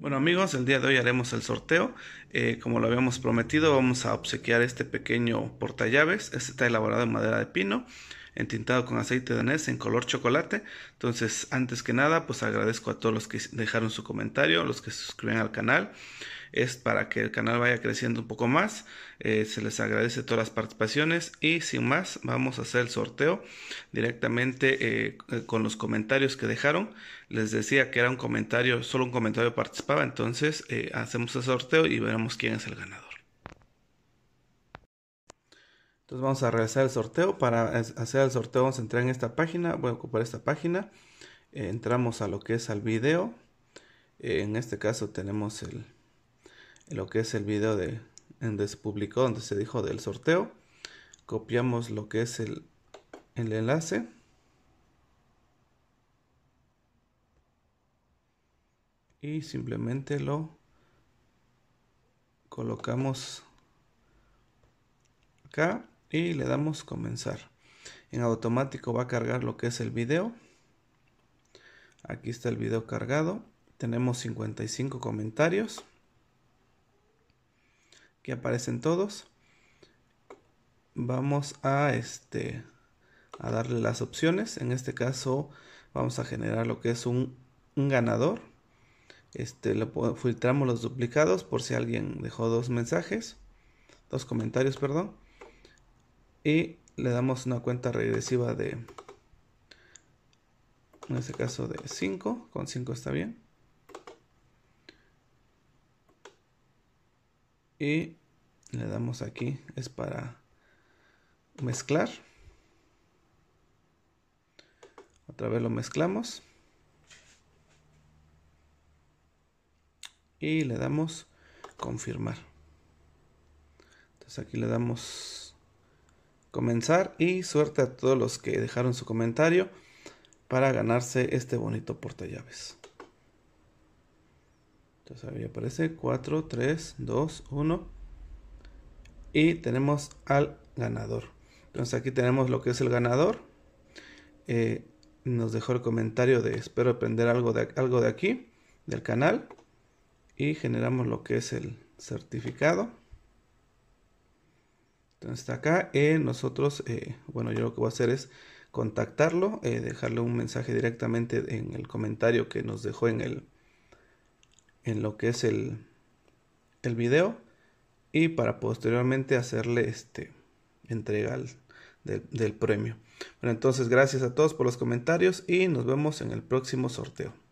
Bueno amigos, el día de hoy haremos el sorteo. Eh, como lo habíamos prometido, vamos a obsequiar este pequeño portallaves. Este está elaborado en madera de pino, entintado con aceite de anés en color chocolate. Entonces, antes que nada, pues agradezco a todos los que dejaron su comentario, los que se suscriben al canal es para que el canal vaya creciendo un poco más. Eh, se les agradece todas las participaciones y sin más vamos a hacer el sorteo directamente eh, eh, con los comentarios que dejaron. Les decía que era un comentario, solo un comentario participaba, entonces hacemos el sorteo y veremos quién es el ganador. Entonces vamos a realizar el sorteo. Para hacer el sorteo vamos a entrar en esta página. Voy a ocupar esta página. entramos a lo que es al video. en este caso tenemos el, lo que es el video de, donde se publicó, donde se dijo del sorteo. Copiamos lo que es el, el enlace. Y simplemente lo colocamos acá y le damos comenzar. En automático va a cargar lo que es el video. Aquí está el video cargado. Tenemos 55 comentarios que aparecen todos. Vamos a este a darle las opciones. En este caso vamos a generar lo que es un, ganador. Este, lo, filtramos los duplicados por si alguien dejó dos mensajes, dos comentarios, perdón. Y le damos una cuenta regresiva de, en este caso de 5, con 5 está bien. y le damos aquí es para mezclar otra vez lo mezclamos y le damos confirmar entonces aquí le damos comenzar y suerte a todos los que dejaron su comentario para ganarse este bonito porta llaves ahí aparece 4, 3, 2, 1. Y tenemos al ganador. Entonces aquí tenemos lo que es el ganador. Eh, nos dejó el comentario de espero aprender algo de, algo de aquí, del canal. Y generamos lo que es el certificado. Entonces está acá eh, nosotros, eh, bueno yo lo que voy a hacer es contactarlo, eh, dejarle un mensaje directamente en el comentario que nos dejó en el, en lo que es el, el video y para posteriormente hacerle este entrega del, del premio. Bueno, entonces gracias a todos por los comentarios y nos vemos en el próximo sorteo.